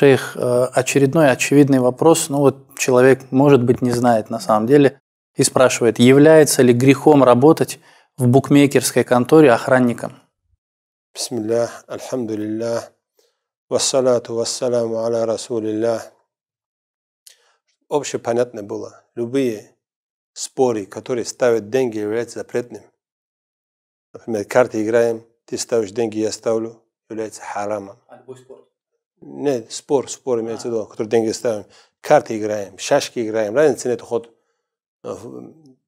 Шейх, э, очередной очевидный вопрос, ну вот человек, может быть, не знает на самом деле, и спрашивает, является ли грехом работать в букмекерской конторе охранником? Бисмиллях, альхамдулиллях, вассалату вассаламу аля расулиллях. Общепонятно было, любые споры, которые ставят деньги, являются запретным. Например, карты играем, ты ставишь деньги, я ставлю, является харамом. А любой спорт не спор, спор имеется в виду, который деньги ставим, карты играем, шашки играем, разницы нет ход. Э,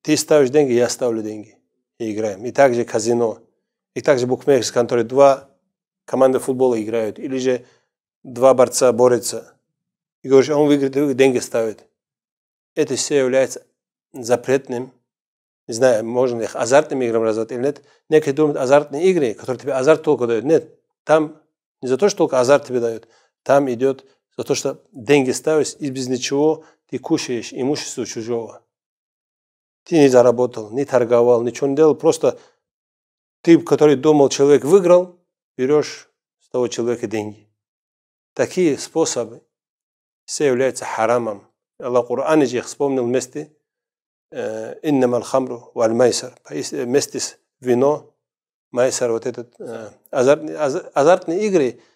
ты ставишь деньги, я ставлю деньги и играем. И также казино, и также букмекерская контора. Два команды футбола играют, или же два борца борются. И говоришь, «А он выиграет, деньги ставит. Это все является запретным не знаю, можно их азартным играм назвать или нет. Некоторые думают, азартные игры, которые тебе азарт только дают. Нет, там не за то, что только азарт тебе дают, там идет за то, что деньги ставишь, и без ничего ты кушаешь имущество чужого. Ты не заработал, не торговал, ничего не делал. Просто ты, который думал, человек выиграл, берешь с того человека деньги. Такие способы все являются харамом. Аллах в Коране же их вспомнил вместе. Э, «Иннама аль-хамру валь-майсар». Э, вместе с вино, майсар, вот этот э, азартные, азартные игры –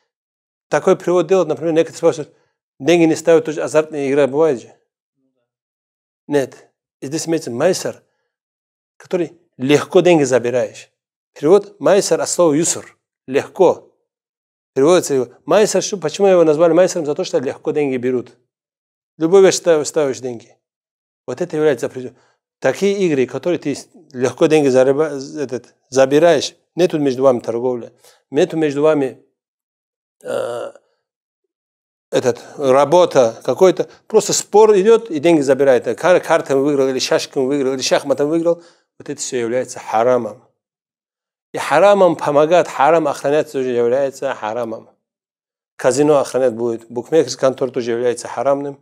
такой привод делают, например, некоторые спрашивают, деньги не ставят, тоже азартные игры бывает же. Нет. Здесь имеется майсер, который легко деньги забираешь. Перевод майсер от слова юсур. Легко. Переводится его. Майсер, почему его назвали майсером? За то, что легко деньги берут. Любой вещь ставишь, ставишь деньги. Вот это является определенным. Такие игры, которые ты легко деньги зараба, этот, забираешь, нету между вами торговли, нету между вами Э, этот, работа какой-то, просто спор идет, и деньги забирает. Э, кар картами выиграл, или шашками выиграл, или шахматом выиграл. Вот это все является харамом. И харамом помогает, харам охранять тоже является харамом. Казино охранять будет, букмекерский контор тоже является харамным.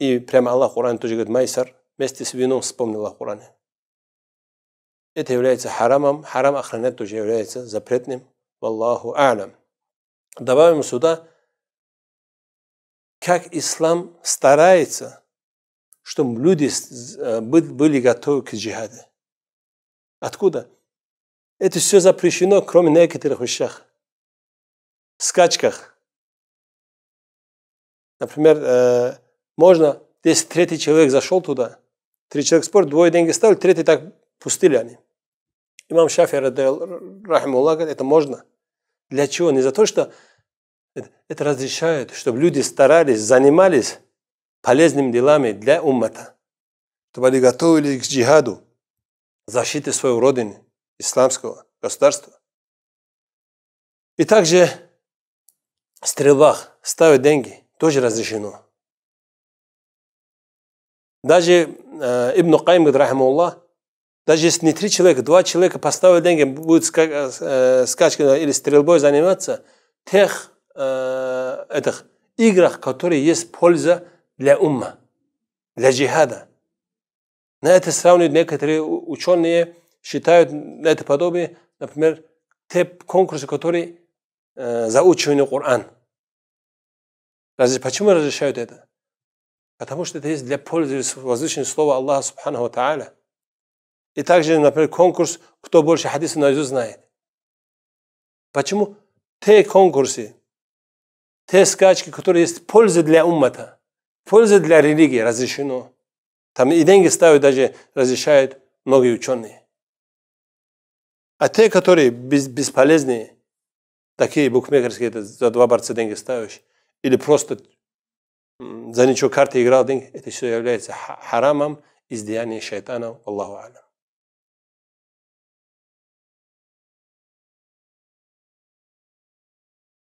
И прямо Аллах Куран тоже говорит, майсар, вместе с вином вспомнил Аллах Куране. Это является харамом, харам охранять тоже является запретным. Валлаху алям. Добавим сюда, как ислам старается, чтобы люди э, были готовы к джихаду. Откуда? Это все запрещено, кроме некоторых вещах. Скачках. Например, э, можно, если третий человек зашел туда, три человека спорят, двое деньги ставили, третий так пустили они. Имам Шафи, рахимуллах, говорит, это можно – для чего? Не за то, что это разрешают, чтобы люди старались, занимались полезными делами для уммата, чтобы они готовились к джихаду, защите своей родины, исламского государства. И также в стрельбах ставят деньги, тоже разрешено. Даже э, Ибн Кайм, рахмаллах, даже если не три человека, два человека поставил деньги, будет э, э, скачкой или стрельбой заниматься, тех э, этих играх, которые есть польза для ума, для джихада. На это сравнивают некоторые ученые, считают на это подобие, например, те конкурсы, которые э, заучивание Коран. Разве, почему разрешают это? Потому что это есть для пользы возвышенного слова Аллаха Субхану Тааля. И также, например, конкурс, кто больше хадиса наизусть знает. Почему? Те конкурсы, те скачки, которые есть польза для уммата, польза для религии разрешено. Там и деньги ставят, даже разрешают многие ученые. А те, которые без, бесполезные, такие букмекерские, это за два борца деньги ставишь, или просто за ничего карты играл деньги, это все является харамом из шайтана, Аллаху Алям.